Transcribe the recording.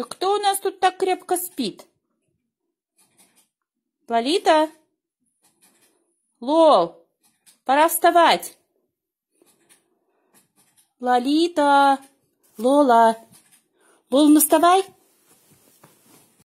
Так кто у нас тут так крепко спит? Лолита? Лол, пора вставать. Лолита, Лола, Лол, ну